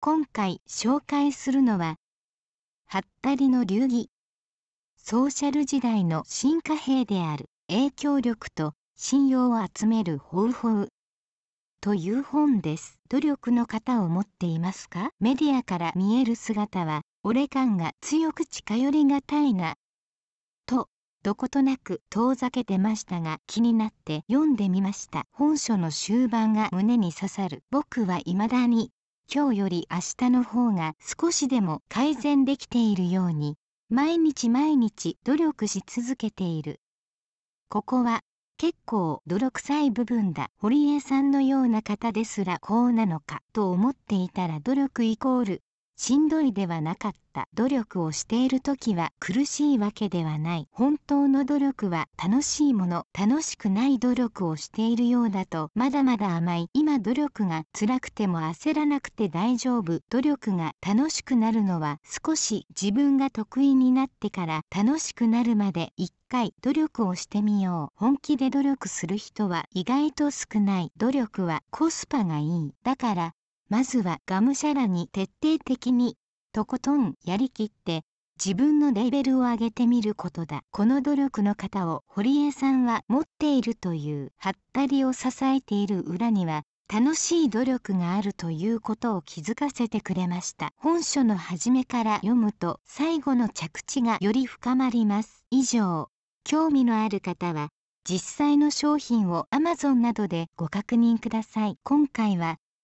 今回紹介するのはハッタリの流儀ソーシャル時代の進化兵である影響力と信用を集めるホウホウという本です努力の型を持っていますかメディアから見える姿は俺感が強く近寄りがたいなとどことなく遠ざけてましたが気になって読んでみました本書の終盤が胸に刺さる僕は未だに今日より明日の方が少しでも改善できているように毎日毎日努力し続けているここは結構泥臭い部分だ堀江さんのような方ですらこうなのかと思っていたら努力イコールしんどいではなかった努力をしている時は苦しいわけではない本当の努力は楽しいもの楽しくない努力をしているようだとまだまだ甘い今努力が辛くても焦らなくて大丈夫努力が楽しくなるのは少し自分が得意になってから楽しくなるまで一回努力をしてみよう本気で努力する人は意外と少ない努力はコスパがいいだからまずはがむしゃらに徹底的にとことんやりきって自分のレベルを上げてみることだこの努力の型を堀江さんは持っているというハッタリを支えている裏には楽しい努力があるということを気づかせてくれました本書の初めから読むと最後の着地がより深まります以上興味のある方は実際の商品を Amazon などでご確認ください今回は